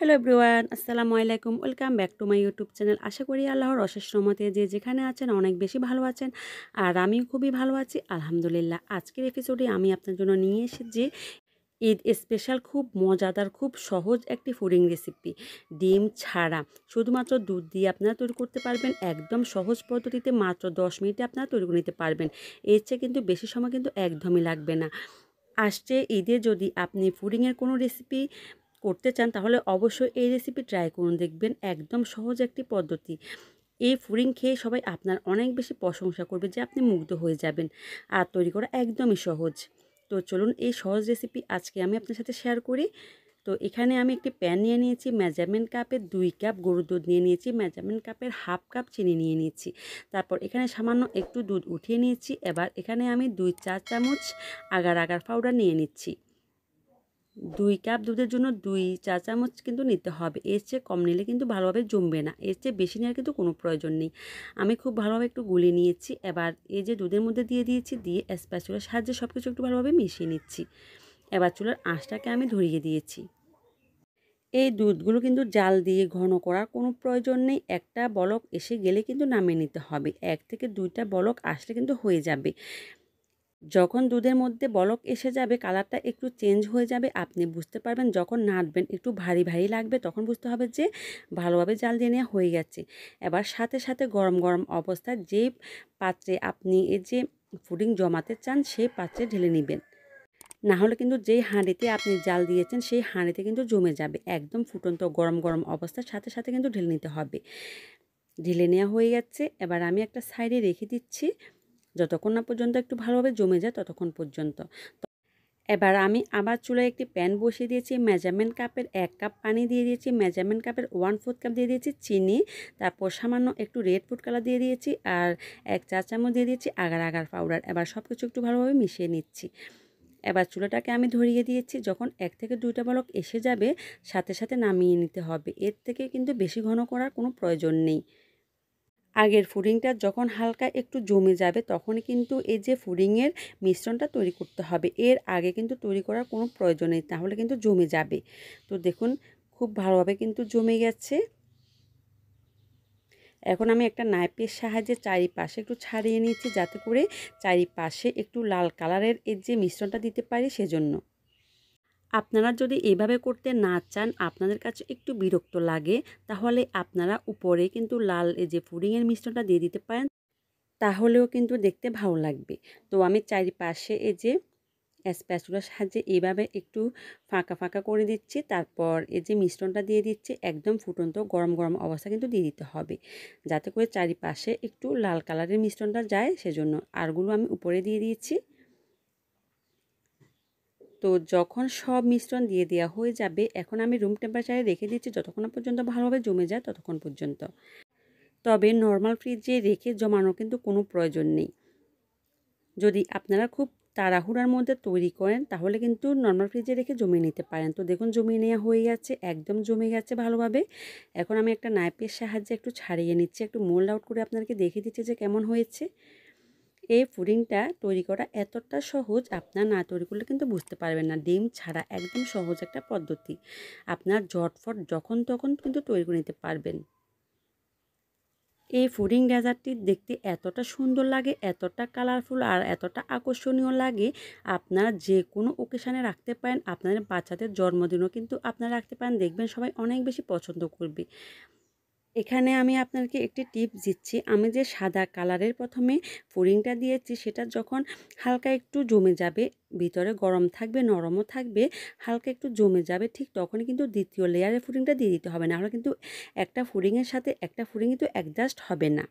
hello everyone আসসালামু আলাইকুম welcome back to my YouTube channel আশা করি আল্লাহর অশেষ রমতে যে যেখানে আছেন অনেক বেশি ভালো আছেন আর আমিও খুবই ভালো আছি আলহামদুলিল্লাহ আজকের এপিসোডে আমি আপনার জন্য নিয়ে এসেছি ঈদ স্পেশাল খুব মজাদার খুব সহজ একটি ফুডিং রেসিপি ডিম ছাড়া শুধুমাত্র দুধ দিয়ে আপনারা তৈরি করতে পারবেন একদম সহজ পদ্ধতিতে মাত্র দশ মিনিটে আপনারা তৈরি করে নিতে পারবেন এর চেয়ে কিন্তু বেশি সময় কিন্তু একদমই লাগবে না আসছে ঈদে যদি আপনি ফুডিংয়ের কোনো রেসিপি করতে চান তাহলে অবশ্যই এই রেসিপি ট্রাই করুন দেখবেন একদম সহজ একটি পদ্ধতি এই ফুরিং খেয়ে সবাই আপনার অনেক বেশি প্রশংসা করবে যে আপনি মুগ্ধ হয়ে যাবেন আর তৈরি করা একদমই সহজ তো চলুন এই সহজ রেসিপি আজকে আমি আপনার সাথে শেয়ার করি তো এখানে আমি একটি প্যান নিয়ে নিয়েছি মেজারমেন্ট কাপের দুই কাপ গরুর দুধ নিয়ে নিয়েছি মেজারমেন্ট কাপের হাফ কাপ চিনি নিয়ে নিয়েছি তারপর এখানে সামান্য একটু দুধ উঠিয়ে নিয়েছি এবার এখানে আমি দুই চা চামচ আগার আগার পাউডার নিয়ে নিচ্ছি দুই কাপ দুধের জন্য দুই চা চামচ কিন্তু নিতে হবে এর চেয়ে কম নিলে কিন্তু ভালোভাবে জমবে না এর চেয়ে বেশি নেওয়ার কিন্তু কোনো প্রয়োজন নেই আমি খুব ভালোভাবে একটু গুলি নিয়েছি এবার এই যে দুধের মধ্যে দিয়ে দিয়েছি দিয়ে স্প্যাচুলার সাহায্যে সব কিছু একটু ভালোভাবে মিশিয়ে নিচ্ছি এবার চুলার আঁশটাকে আমি ধরিয়ে দিয়েছি এই দুধগুলো কিন্তু জাল দিয়ে ঘন করার কোনো প্রয়োজন নেই একটা বলক এসে গেলে কিন্তু নামিয়ে নিতে হবে এক থেকে দুইটা বলক আসলে কিন্তু হয়ে যাবে যখন দুধের মধ্যে বলক এসে যাবে কালারটা একটু চেঞ্জ হয়ে যাবে আপনি বুঝতে পারবেন যখন নাটবেন একটু ভারী ভারী লাগবে তখন বুঝতে হবে যে ভালোভাবে জাল দিয়ে নেওয়া হয়ে গেছে এবার সাথে সাথে গরম গরম অবস্থায় যে পাত্রে আপনি এ যে ফুডিং জমাতে চান সেই পাত্রে ঢেলে নেবেন না হলে কিন্তু যেই হাঁড়িতে আপনি জাল দিয়েছেন সেই হাঁড়িতে কিন্তু জমে যাবে একদম ফুটন্ত গরম গরম অবস্থার সাথে সাথে কিন্তু ঢেলে নিতে হবে ঢেলে নেওয়া হয়ে যাচ্ছে এবার আমি একটা সাইডে রেখে দিচ্ছি যতক্ষণ না পর্যন্ত একটু ভালোভাবে জমে যায় ততক্ষণ পর্যন্ত এবার আমি আবার চুলায় একটি প্যান বসিয়ে দিয়েছি মেজারমেন্ট কাপের এক কাপ পানি দিয়ে দিয়েছি মেজারমেন্ট কাপের ওয়ান ফোর্থ কাপ দিয়ে দিয়েছি চিনি তারপর সামান্য একটু রেড ফুড কালার দিয়ে দিয়েছি আর এক চা চামচ দিয়ে দিয়েছি আগার আগার পাউডার এবার সব কিছু একটু ভালোভাবে মিশিয়ে নিচ্ছি এবার চুলাটাকে আমি ধরিয়ে দিয়েছি যখন এক থেকে দুইটা বলক এসে যাবে সাথে সাথে নামিয়ে নিতে হবে এর থেকে কিন্তু বেশি ঘন করার কোনো প্রয়োজন নেই আগের ফুডিংটা যখন হালকা একটু জমে যাবে তখন কিন্তু এই যে ফুডিংয়ের মিশ্রণটা তৈরি করতে হবে এর আগে কিন্তু তৈরি করার কোনো প্রয়োজন নেই তাহলে কিন্তু জমে যাবে তো দেখুন খুব ভালোভাবে কিন্তু জমে গেছে এখন আমি একটা নাইপের সাহায্যে চারিপাশে একটু ছাড়িয়ে নিচ্ছি যাতে করে চারিপাশে একটু লাল কালারের এর যে মিশ্রণটা দিতে পারি সেজন্য আপনারা যদি এভাবে করতে না চান আপনাদের কাছে একটু বিরক্ত লাগে তাহলে আপনারা উপরে কিন্তু লাল এই যে ফুডিংয়ের মিশ্রণটা দিয়ে দিতে পারেন তাহলেও কিন্তু দেখতে ভালো লাগবে তো আমি চারিপাশে এই যে স্প্যাচুলার সাহায্যে এইভাবে একটু ফাঁকা ফাঁকা করে দিচ্ছি তারপর এই যে মিশ্রণটা দিয়ে দিচ্ছি একদম ফুটন্ত গরম গরম অবস্থা কিন্তু দিয়ে দিতে হবে যাতে করে চারিপাশে একটু লাল কালারের মিশ্রণটা যায় সেজন্য আরগুলো আমি উপরে দিয়ে দিয়েছি তো যখন সব মিশ্রণ দিয়ে দেওয়া হয়ে যাবে এখন আমি রুম টেম্পারেচারে রেখে দিচ্ছি যতক্ষণ পর্যন্ত ভালোভাবে জমে যায় ততক্ষণ পর্যন্ত তবে নর্মাল ফ্রিজে রেখে জমানোর কিন্তু কোনো প্রয়োজন নেই যদি আপনারা খুব তাড়াহুড়ার মধ্যে তৈরি করেন তাহলে কিন্তু নর্মাল ফ্রিজে রেখে জমিয়ে নিতে পারেন তো দেখুন জমিয়ে নেওয়া হয়ে গেছে একদম জমে গেছে ভালোভাবে এখন আমি একটা নাইপের সাহায্যে একটু ছাড়িয়ে নিচ্ছি একটু মোল্ড আউট করে আপনাদেরকে দেখে দিচ্ছি যে কেমন হয়েছে এই পুডিংটা তৈরি করা এতটা সহজ আপনার না তৈরি করলে কিন্তু বুঝতে পারবেন না ডিম ছাড়া একদম সহজ একটা পদ্ধতি আপনার ঝটফট যখন তখন কিন্তু তৈরি করে নিতে পারবেন এই ফুডিং ডেজার্টটি দেখতে এতটা সুন্দর লাগে এতটা কালারফুল আর এতটা আকর্ষণীয় লাগে আপনারা যে কোনো ওকেশানে রাখতে পারেন আপনাদের বাচ্চাদের জন্মদিনও কিন্তু আপনারা রাখতে পারেন দেখবেন সবাই অনেক বেশি পছন্দ করবে এখানে আমি আপনাকে একটি টিপ দিচ্ছি আমি যে সাদা কালারের প্রথমে ফোরিংটা দিয়েছি সেটা যখন হালকা একটু জমে যাবে ভিতরে গরম থাকবে নরমও থাকবে হালকা একটু জমে যাবে ঠিক তখনই কিন্তু দ্বিতীয় লেয়ারের ফুডিংটা দিয়ে দিতে হবে না হলে কিন্তু একটা ফুডিংয়ের সাথে একটা ফুডিংই কিন্তু অ্যাডজাস্ট হবে না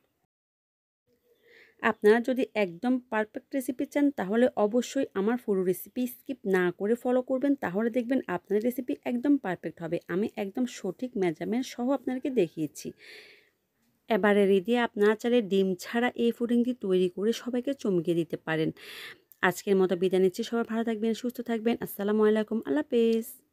আপনারা যদি একদম পারফেক্ট রেসিপি চান তাহলে অবশ্যই আমার পুরো রেসিপি স্কিপ না করে ফলো করবেন তাহলে দেখবেন আপনার রেসিপি একদম পারফেক্ট হবে আমি একদম সঠিক মেজারমেন্ট সহ আপনাদেরকে দেখিয়েছি এবারে দিয়ে আপনারা চাইলে ডিম ছাড়া এই ফুডিংটি তৈরি করে সবাইকে চমকে দিতে পারেন আজকের মতো বিদায় নিচ্ছি সবাই ভালো থাকবেন সুস্থ থাকবেন আসসালামু আলাইকুম আল্লাহ পেস